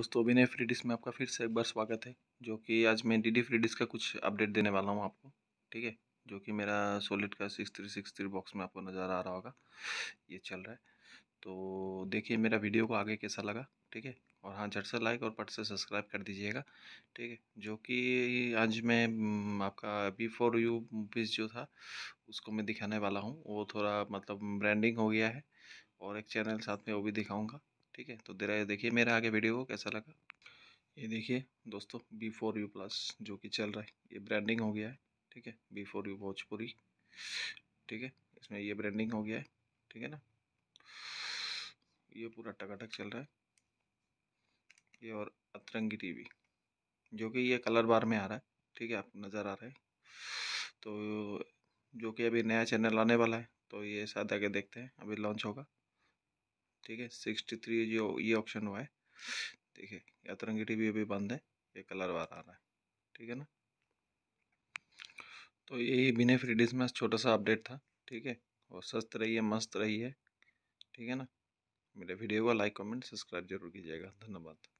दोस्तों अभिनय free disc में आपका फिर से एक बार स्वागत है जो कि आज मैं डी डी फ्री डिस्क का कुछ अपडेट देने वाला हूँ आपको ठीक है जो कि मेरा सोलिड का six three six three box में आपको नज़र आ रहा होगा ये चल रहा है तो देखिए मेरा वीडियो को आगे कैसा लगा ठीक है और हाँ झट से लाइक और पट से सब्सक्राइब कर दीजिएगा ठीक है जो कि आज मैं आपका बी फॉर यू मूवीज़ जो था उसको मैं दिखाने वाला हूँ वो थोड़ा मतलब ब्रांडिंग हो गया है और एक चैनल साथ में वो भी दिखाऊँगा ठीक है तो दे देखिए मेरा आगे वीडियो को कैसा लगा ये देखिए दोस्तों बी फोर यू प्लस जो कि चल रहा है ये ब्रांडिंग हो गया है ठीक है बी फोर यू भोजपुरी ठीक है इसमें ये ब्रांडिंग हो गया है ठीक है ना ये पूरा टकाटक चल रहा है ये और अतरंगी टीवी जो कि ये कलर बार में आ रहा है ठीक है आप नज़र आ रहा है तो जो कि अभी नया चैनल आने वाला है तो ये शायद आगे देखते हैं अभी लॉन्च होगा ठीक है सिक्सटी थ्री जो ये ऑप्शन हुआ है ठीक है या तरंगी टी अभी बंद है ये कलर वाला आ रहा है ठीक है ना तो यही बिना फ्री में छोटा सा अपडेट था ठीक है और स्वस्थ रहिए मस्त रहिए ठीक है ना मेरे वीडियो को लाइक कमेंट सब्सक्राइब जरूर कीजिएगा धन्यवाद